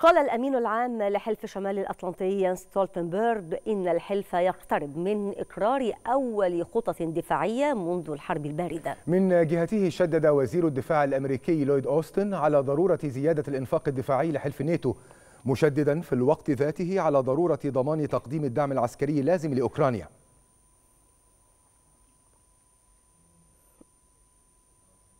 قال الأمين العام لحلف شمال الأطلنطي يانس ستولتنبرغ إن الحلف يقترب من إقرار أول خطط دفاعية منذ الحرب الباردة من جهته شدد وزير الدفاع الأمريكي لويد أوستن على ضرورة زيادة الإنفاق الدفاعي لحلف الناتو مشددا في الوقت ذاته على ضرورة ضمان تقديم الدعم العسكري اللازم لأوكرانيا